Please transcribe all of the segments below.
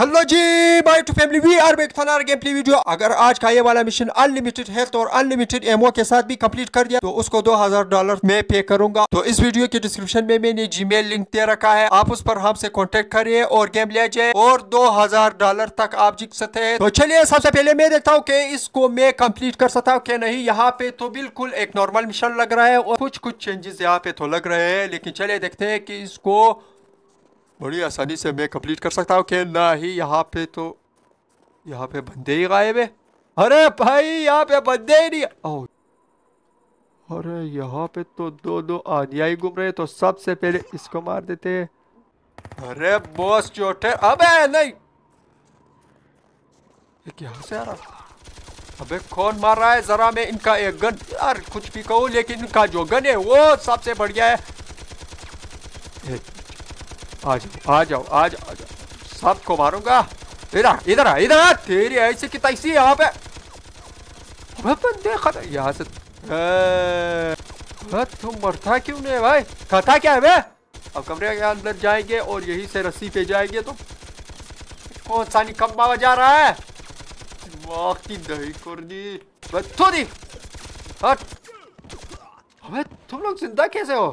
Hello जी bye to family we are back फनार game play video अगर आज का ये वाला मिशन अनलिमिटेड हेल्थ और अनलिमिटेड एमओ के साथ भी कंप्लीट कर दिया तो उसको 2000 डॉलर मैं पे करूंगा तो इस वीडियो के डिस्क्रिप्शन में मैंने जीमेल लिंक दे रखा है आप उस पर हमसे कांटेक्ट करिए और गेम ले जाए और हजार डॉलर तक आप जीत सकते हैं तो चलिए सबसे पहले मैं देखता हूँ की इसको मैं कम्प्लीट कर सकता हूँ क्या नहीं यहाँ पे तो बिल्कुल एक नॉर्मल मिशन लग रहा है और कुछ कुछ चेंजेस यहाँ पे तो लग रहे हैं लेकिन चलिए देखते है की इसको बड़ी आसानी से मैं कंप्लीट कर सकता हूँ कि ना ही यहाँ पे तो यहाँ पे बंदे ही गायब है अरे भाई यहाँ पे बंदे ही नहीं ओ अरे यहाँ पे तो दो दो आनियाई घूम रहे तो सबसे पहले इसको मार देते हैं अरे बॉस चोटे अबे नहीं ये क्या से आ रहा अबे कौन मार रहा है जरा मैं इनका एक गन यार कुछ भी कहूँ लेकिन इनका जो गन है वो सबसे बढ़िया है आ जाओ आ जाओ आ जाओ, जाओ। सबको मारूंगा इधर इधर इधर तेरी ऐसी की तैसी यहाँ पे देखा था यहाँ से तुम मरता क्यों नहीं भाई कथा क्या है बे अब कमरे के अंदर जाएंगे और यहीं से रस्सी पे जाएंगे तो कौन सा निकम्बा बजा रहा है की दही कर दी बच्चो दी हट अबे तुम लोग जिंदा कैसे हो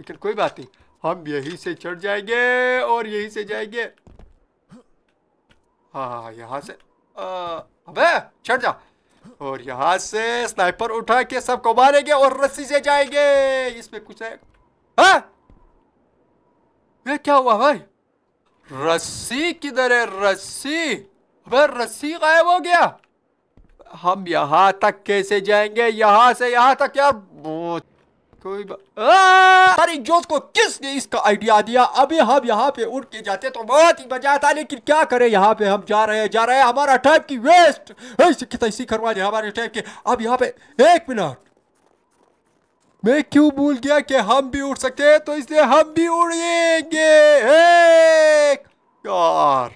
लेकिन कोई बात नहीं हम यहीं से चढ़ जाएंगे और यहीं से जाएंगे हाँ, हाँ, हाँ यहाँ से अबे चढ़ जा और यहाँ से स्नाइपर उठा के सबको मारेंगे और रस्सी से जाएंगे इसमें कुछ है हाँ? ये क्या हुआ भाई रस्सी किधर है रस्सी अबे रस्सी गायब हो गया हम यहाँ तक कैसे जाएंगे यहाँ से यहाँ तक यार कोई अरे जोश को किसने इसका आइडिया दिया अभी हम यहाँ पे उड़ के जाते तो बहुत ही मजा आता लेकिन क्या करें यहाँ पे हम जा रहे हैं जा रहे हैं हमारा टाइम की वेस्ट ऐसी तैसी करवा दे हमारे टाइम के अब यहाँ पे एक मिनट मैं क्यों भूल गया कि हम भी उड़ सकते हैं तो इसलिए हम भी उड़ेंगे एक यार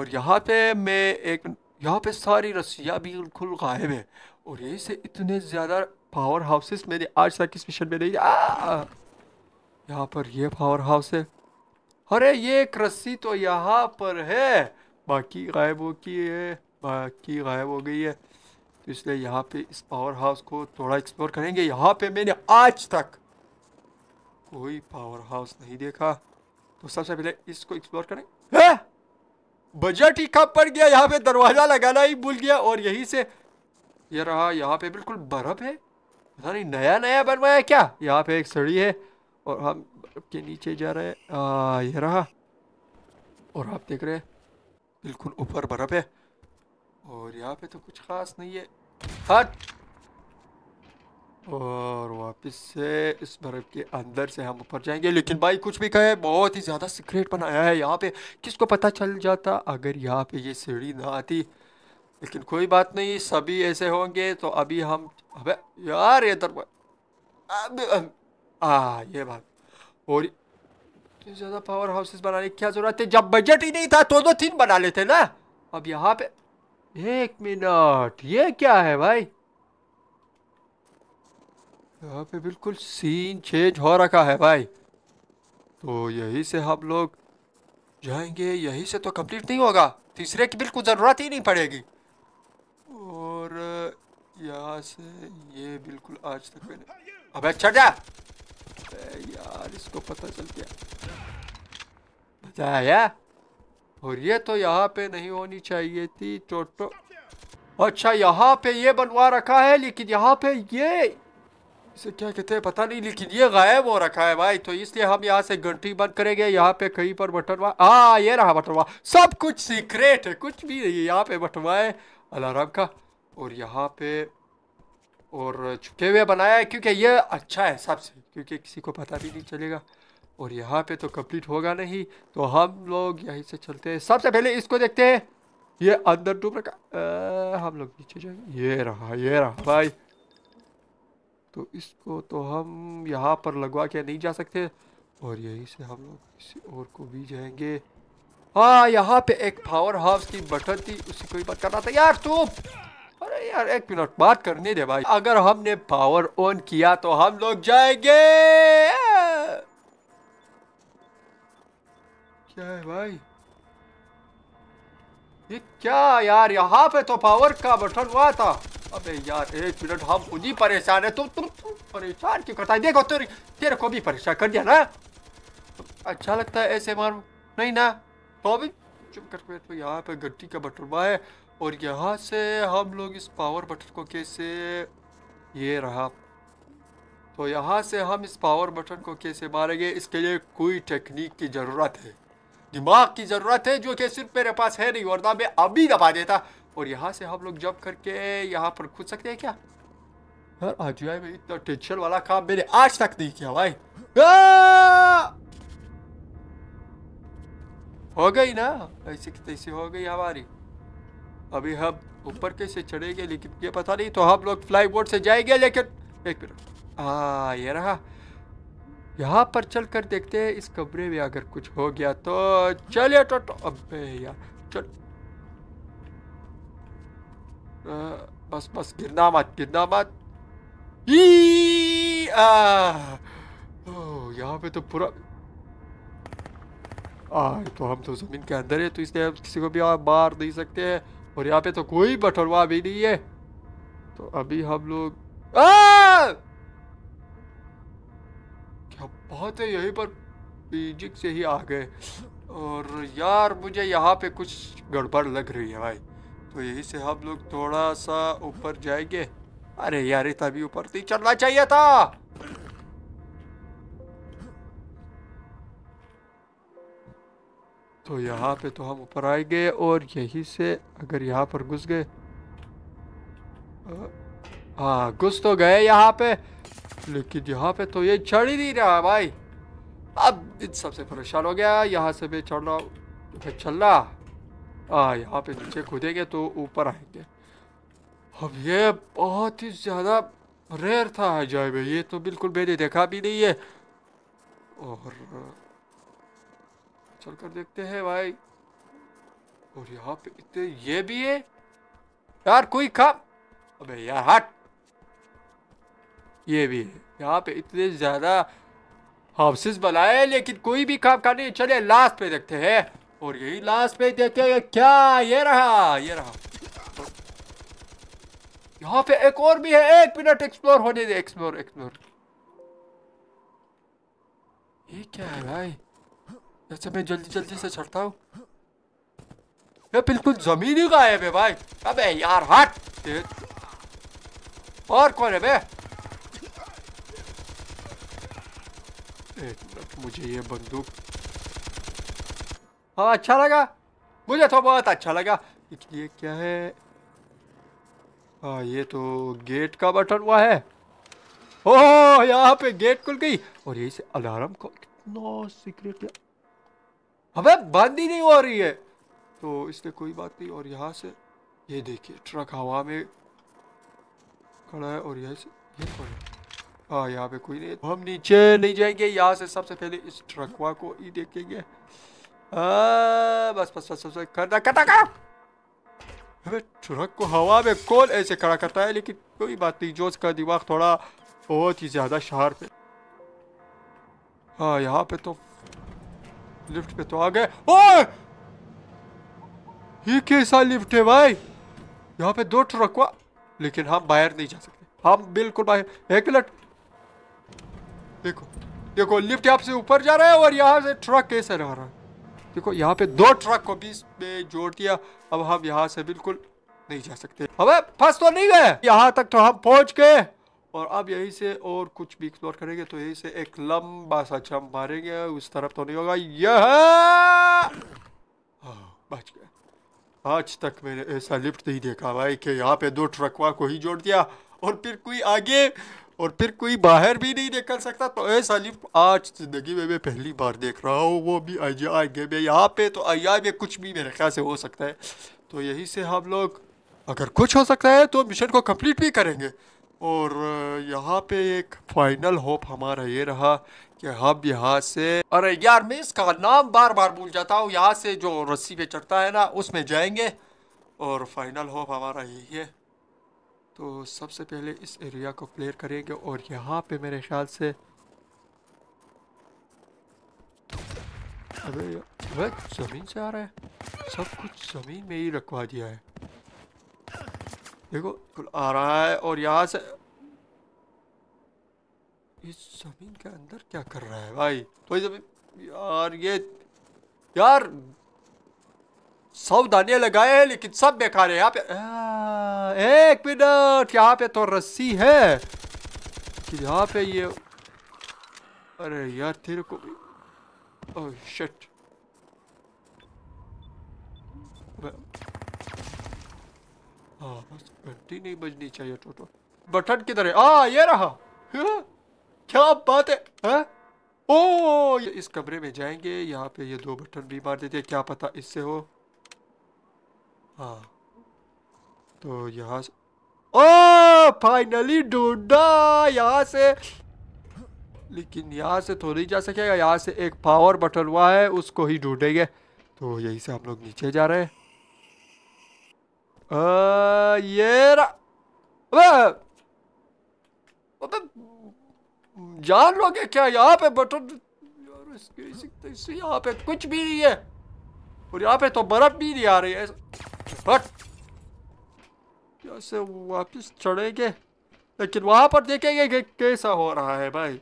और यहाँ पे मैं एक यहाँ पे सारी रस्सियाँ भी बिल्कुल गायब है और ऐसे इतने ज़्यादा पावर हाउसेस मैंने आज तक इस मिशन में नहीं यहाँ पर ये पावर हाउस है अरे ये रस्सी तो यहाँ पर है बाकी गायब हो की है बाकी गायब हो गई है तो इसलिए यहाँ पे इस पावर हाउस को थोड़ा एक्सप्लोर करेंगे यहाँ पे मैंने आज तक कोई पावर हाउस नहीं देखा तो सबसे पहले इसको एक्सप्लोर करें हाँ! बजट ही कब पड़ गया यहाँ पे दरवाज़ा लगाना ही भूल गया और यहीं से ये यह रहा यहाँ पे बिल्कुल बर्फ़ है पता नहीं नया नया बनवाया क्या यहाँ पे एक सड़ी है और हम बर्फ के नीचे जा रहे हैं ये रहा और आप देख रहे हैं बिल्कुल ऊपर बर्फ है और यहाँ पे तो कुछ खास नहीं है हट और वापस से इस बर्फ के अंदर से हम ऊपर जाएंगे लेकिन भाई कुछ भी कहे बहुत ही ज़्यादा सीक्रेट बनाया है यहाँ पे किसको पता चल जाता अगर यहाँ पे ये सीढ़ी ना आती लेकिन कोई बात नहीं सभी ऐसे होंगे तो अभी हम अबे यार ये दर आ ये बात और ज़्यादा पावर हाउसेस बनाने की क्या ज़रूरत है जब बजट ही नहीं था तो दो तीन बना लेते ना अब यहाँ पे एक मिनट ये क्या है भाई यहाँ पे बिल्कुल सीन चेंज हो रखा है भाई तो यही से हम लोग जाएंगे यही से तो कंप्लीट नहीं होगा तीसरे की बिल्कुल ज़रूरत ही नहीं पड़ेगी यहाँ से ये बिल्कुल आज तक मैंने अबे छट जा यार इसको पता चल गया बताया और ये तो यहाँ पे नहीं होनी चाहिए थी टोटो अच्छा यहाँ पे ये बनवा रखा है लेकिन यहाँ पे ये इसे क्या कहते हैं पता नहीं लेकिन ये गायब हो रखा है भाई तो इसलिए हम यहाँ से घंटी बंद करेंगे यहाँ पे कहीं पर बटनवा हाँ ये रहा बटनवा सब कुछ सीक्रेट है कुछ भी नहीं यहाँ पे बटनवा है अलार्म का और यहाँ पे और छुपे हुए बनाया है क्योंकि ये अच्छा है सबसे क्योंकि किसी को पता भी नहीं चलेगा और यहाँ पे तो कंप्लीट होगा नहीं तो हम लोग यहीं से चलते हैं सबसे पहले इसको देखते हैं ये अंदर डूब रखा हम लोग नीचे जाएंगे ये रहा ये रहा भाई तो इसको तो हम यहाँ पर लगवा के नहीं जा सकते और यहीं से हम लोग किसी और को भी जाएंगे हाँ यहाँ पे एक पावर हाउस की बटन थी उसी को भी बात करना था यार तू यार एक मिनट बात करने दे भाई अगर हमने पावर ऑन किया तो हम लोग जाएंगे क्या है भाई ये क्या यार यहाँ पे तो पावर का बटन हुआ था अबे यार एक मिनट हम उन्हीं परेशान है तुम तुम तुम परेशान क्यों करता है देखो तेरे तेरे को भी परेशान कर दिया ना अच्छा लगता है ऐसे मारू नहीं ना तो भी चुप कर तो यहाँ पे गड्डी का बटन हुआ है और यहाँ से हम लोग इस पावर बटन को कैसे ये रहा तो यहाँ से हम इस पावर बटन को कैसे मारेंगे इसके लिए कोई टेक्निक की ज़रूरत है दिमाग की ज़रूरत है जो कि सिर्फ मेरे पास है नहीं वरना मैं अभी दबा देता और यहाँ से हम लोग जब करके यहाँ पर खुद सकते हैं क्या यार अजय में इतना टेंशन वाला काम मैंने आज तक नहीं किया भाई हो गई ना ऐसे की हो गई हमारी अभी हम ऊपर कैसे चढ़ेंगे लेकिन ये पता नहीं तो हम लोग फ्लाई बोर्ड से जाएंगे लेकिन एक मिनट हाँ ये रहा यहाँ पर चल कर देखते हैं इस कमरे में अगर कुछ हो गया तो चलिए तो, तो अब यार चल आ, बस बस गिरना मत गिरना मत यहाँ पे तो पूरा आ तो हम तो ज़मीन के अंदर है तो इसलिए हम किसी को भी मार नहीं सकते और यहाँ पे तो कोई बटरवा भी नहीं है तो अभी हम लोग क्या बात है यहीं पर पीजिक से ही आ गए और यार मुझे यहाँ पे कुछ गड़बड़ लग रही है भाई तो यहीं से हम लोग थोड़ा सा ऊपर जाएंगे अरे यार तभी ऊपर नहीं चलना चाहिए था तो यहाँ पे तो हम ऊपर आए गए और यहीं से अगर यहाँ पर घुस गए हाँ घुस तो गए यहाँ पे लेकिन यहाँ पे तो ये चढ़ ही नहीं रहा भाई अब इन सबसे परेशान हो गया यहाँ से मैं चढ़ रहा हूँ चल रहा हाँ यहाँ पे नीचे कूदेंगे तो ऊपर आएंगे अब ये बहुत ही ज़्यादा रेयर था जाए ये तो बिल्कुल मैंने देखा भी नहीं है और चल कर देखते हैं भाई और यहाँ पे इतने ये भी है यार कोई खा अबे यार हट ये भी है यहाँ पे इतने ज़्यादा हाउसेस बनाए लेकिन कोई भी काम करने चले लास्ट पे देखते हैं और यही लास्ट पे हैं क्या ये रहा ये रहा यहाँ पे एक और भी है एक मिनट एक्सप्लोर होने दे एक्सप्लोर एक्सप्लोर ये क्या है भाई अच्छा मैं जल्दी जल्दी से चढ़ता हूँ ये बिल्कुल जमीन ही गायब है भाई अबे यार हट और कौन है बे मुझे ये बंदूक हाँ अच्छा लगा मुझे तो बहुत अच्छा लगा ये क्या है हाँ ये तो गेट का बटन हुआ है ओह यहाँ पे गेट खुल गई और यही से अलार्म का कितना सीक्रेट है अबे बंद ही नहीं हो रही है तो इसने कोई बात नहीं और यहाँ से ये देखिए ट्रक हवा में खड़ा है और यहाँ से ये यह हाँ यहाँ पे कोई नहीं हम नीचे नहीं जाएंगे यहाँ से सबसे पहले इस ट्रकवा को ही देखेंगे हाँ, बस बस बस बस खड़ा खड़ा करो अबे ट्रक को हवा में कौन ऐसे खड़ा करता है लेकिन कोई बात नहीं जो उसका दिमाग थोड़ा बहुत ही ज़्यादा शार्प है हाँ यहाँ पे तो लिफ्ट पे तो आ गए ओए ये कैसा लिफ्ट है भाई यहाँ पे दो ट्रक हुआ लेकिन हम बाहर नहीं जा सकते हम बिल्कुल बाहर एक मिनट देखो देखो लिफ्ट यहाँ से ऊपर जा रहा है और यहाँ से ट्रक कैसे रह रहा है देखो यहाँ पे दो ट्रक को बीच में जोड़ दिया अब हम यहाँ से बिल्कुल नहीं जा सकते अब फंस तो नहीं गए यहाँ तक तो हम पहुंच गए और अब यहीं से और कुछ भी एक्सप्लोर करेंगे तो यहीं से एक लंबा सा चम मारेंगे उस तरफ तो नहीं होगा यह बच गया आज तक मैंने ऐसा लिफ्ट नहीं देखा भाई कि यहाँ पे दो ट्रकवा को ही जोड़ दिया और फिर कोई आगे और फिर कोई बाहर भी नहीं निकल सकता तो ऐसा लिफ्ट आज ज़िंदगी में मैं पहली बार देख रहा हूँ वो भी आई गे में यहाँ पे तो आई में कुछ भी मेरे ख्याल से हो सकता है तो यहीं से हम लोग अगर कुछ हो सकता है तो मिशन को कंप्लीट भी करेंगे और यहाँ पे एक फाइनल होप हमारा ये रहा कि हम यहाँ से अरे यार मैं इसका नाम बार बार भूल जाता हूँ यहाँ से जो रस्सी पे चढ़ता है ना उसमें जाएंगे और फाइनल होप हमारा यही है तो सबसे पहले इस एरिया को क्लियर करेंगे और यहाँ पे मेरे ख्याल से अरे वह जमीन से आ रहा है सब कुछ ज़मीन में ही रखवा दिया है देखो आ रहा है और यहाँ से इस जमीन के अंदर क्या कर रहा है भाई तो जमीन यार ये यार सावधानियां लगाए हैं लेकिन सब बेकार है यहाँ पे आ, एक मिनट यहाँ पे तो रस्सी है कि यहाँ पे ये अरे यार तेरे को ओह शिट बस घंटी नहीं बजनी चाहिए टोटो बटन किधर है आ ये रहा हाँ? क्या बात है हा? ओ ये इस कमरे में जाएंगे यहाँ पे ये दो बटन भी मार देते हैं क्या पता इससे हो हाँ तो यहाँ से ओ फाइनली ढूंढा यहाँ से लेकिन यहाँ से तो नहीं जा सकेगा यहाँ से एक पावर बटन हुआ है उसको ही ढूंढेंगे तो यही से हम लोग नीचे जा रहे हैं Uh, ये अबे जान लोगे क्या यहाँ पे बटन यार इसके यहाँ पे कुछ भी नहीं है और यहाँ पे तो बर्फ भी नहीं आ रही है बट कैसे वापस चढ़ेंगे लेकिन वहाँ पर देखेंगे कि कैसा हो रहा है भाई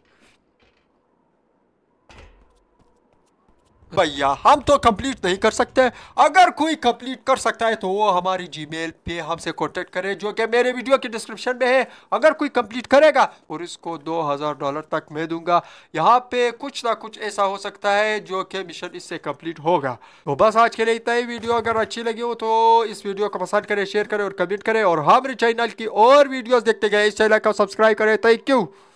भैया हम तो कंप्लीट नहीं कर सकते अगर कोई कंप्लीट कर सकता है तो वो हमारी जीमेल पे हमसे कॉन्टेक्ट करे जो कि मेरे वीडियो के डिस्क्रिप्शन में है अगर कोई कंप्लीट करेगा और इसको 2000 डॉलर तक मैं दूंगा यहाँ पे कुछ ना कुछ ऐसा हो सकता है जो कि मिशन इससे कंप्लीट होगा तो बस आज के लिए इतना ही वीडियो अगर अच्छी लगी हो तो इस वीडियो को पसंद करें शेयर करें और कमेंट करें और हमारे चैनल की और वीडियोज़ देखते गए इस चैनल को सब्सक्राइब करें थैंक यू